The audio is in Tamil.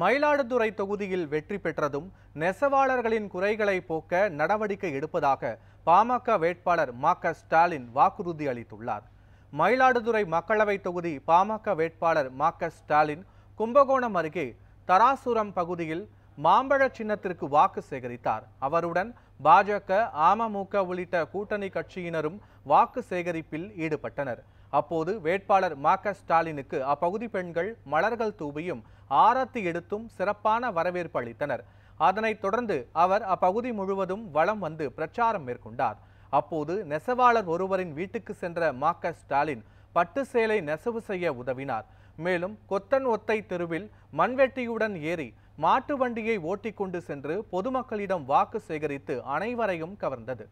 மயிலாடுதுறை தொகுதியில் வெற்றி பெற்றதும் நெசவாளர்களின் குறைகளை போக்க நடவடிக்கை எடுப்பதாக பாமக வேட்பாளர் மா க ஸ்டாலின் வாக்குறுதி அளித்துள்ளார் மயிலாடுதுறை மக்களவை தொகுதி பாமக வேட்பாளர் மா க ஸ்டாலின் கும்பகோணம் அருகே தராசுரம் பகுதியில் மாம்பழ சின்னத்திற்கு வாக்கு சேகரித்தார் அவருடன் பாஜக அமமுக உள்ளிட்ட கூட்டணி கட்சியினரும் வாக்கு சேகரிப்பில் ஈடுபட்டனர் அப்போது வேட்பாளர் மா ஸ்டாலினுக்கு அப்பகுதி பெண்கள் மலர்கள் தூவியும் ஆரத்தி எடுத்தும் சிறப்பான வரவேற்பு அளித்தனர் அதனைத் தொடர்ந்து அவர் அப்பகுதி முழுவதும் வலம் வந்து பிரச்சாரம் மேற்கொண்டார் அப்போது நெசவாளர் ஒருவரின் வீட்டுக்கு சென்ற மா ஸ்டாலின் பட்டு சேலை நெசவு செய்ய உதவினார் மேலும் கொத்தன் ஒத்தை தெருவில் மண்வெட்டியுடன் ஏறி மாட்டு வண்டியை ஓட்டிக்கொண்டு சென்று பொதுமக்களிடம் வாக்கு சேகரித்து அனைவரையும் கவர்ந்தது